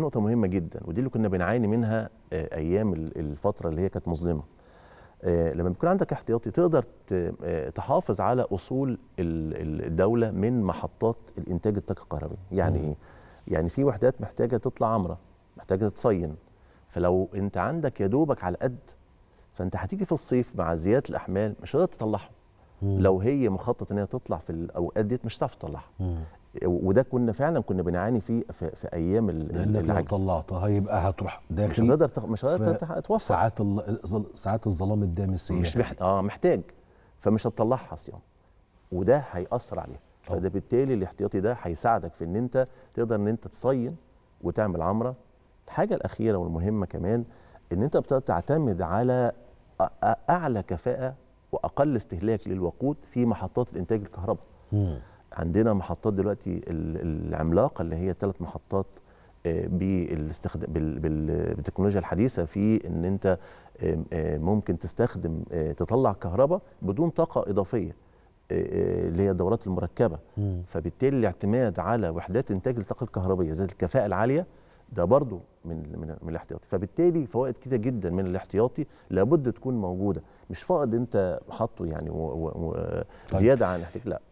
نقطة مهمة جدا ودي اللي كنا بنعاني منها آه، أيام الفترة اللي هي كانت مظلمة آه، لما بيكون عندك احتياطي تقدر آه، تحافظ على أصول الدولة من محطات الإنتاج الطاقة الكهربية، يعني إيه؟ يعني في وحدات محتاجة تطلع عمرة محتاجة تتصين فلو أنت عندك يا دوبك على قد فأنت هتيجي في الصيف مع زيادة الأحمال مش هتقدر تطلعهم لو هي مخطط ان هي تطلع في الاوقات ديت مش هتعرف تطلعها وده كنا فعلا كنا بنعاني فيه في, في ايام العجز لو طلعتها آه، هيبقى هتروح داخل مش هتقدر مش هتقدر تتوصل ساعات ساعات الظلام الدامسيه مش اه محتاج فمش هتطلعها صيام وده هيأثر عليها فده بالتالي الاحتياطي ده هيساعدك في ان انت تقدر ان انت تصين وتعمل عمره الحاجه الاخيره والمهمه كمان ان انت بتقدر تعتمد على اعلى كفاءه واقل استهلاك للوقود في محطات الانتاج الكهرباء عندنا محطات دلوقتي العملاقه اللي هي ثلاث محطات آه، بالاستخدام بالتكنولوجيا الحديثه في ان انت ممكن تستخدم آه، تطلع كهرباء بدون طاقه اضافيه آه، اللي هي الدورات المركبه فبالتالي الاعتماد على وحدات انتاج الطاقه الكهربائيه ذات الكفاءه العاليه ده برضو من من, من الاحتياطي فبالتالي فوائد كده جدا من الاحتياطي لابد تكون موجوده مش فائض انت حاطه يعني و و و طيب. زياده عن الاحتياطي لا